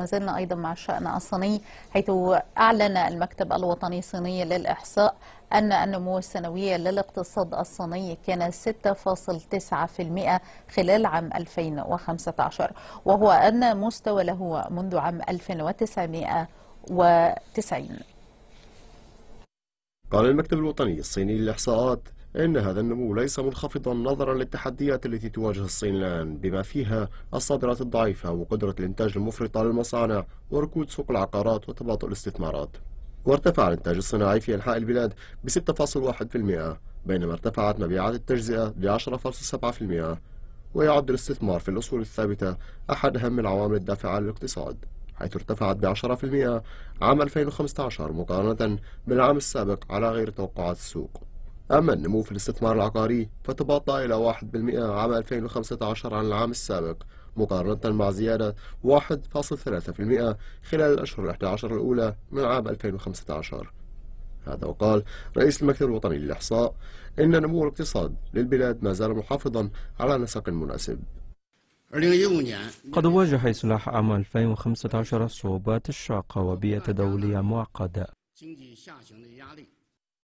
ما زلنا أيضا مع الشأن الصيني حيث أعلن المكتب الوطني الصيني للإحصاء أن النمو السنوي للاقتصاد الصيني كان 6.9% خلال عام 2015 وهو ان مستوى له منذ عام 1990 قال المكتب الوطني الصيني للإحصاءات إن هذا النمو ليس منخفضا نظرا للتحديات التي تواجه الصين الآن بما فيها الصادرات الضعيفة وقدرة الإنتاج المفرطة للمصانع وركود سوق العقارات وتباطؤ الاستثمارات وارتفع الإنتاج الصناعي في أنحاء البلاد ب 6.1% بينما ارتفعت مبيعات التجزئة ب 10.7% ويعد الاستثمار في الأصول الثابتة أحد أهم العوامل الدافعة للاقتصاد حيث ارتفعت ب 10% عام 2015 مقارنة بالعام السابق على غير توقعات السوق أما النمو في الاستثمار العقاري فتباطأ إلى 1% عام 2015 عن العام السابق مقارنة مع زيادة 1.3% خلال الأشهر الـ 11 الأولى من عام 2015 هذا وقال رئيس المكتب الوطني للإحصاء إن نمو الاقتصاد للبلاد ما زال محافظا على نسق مناسب قد واجه إصلاح عام 2015 الصعوبات الشاقة وبيئة دولية معقدة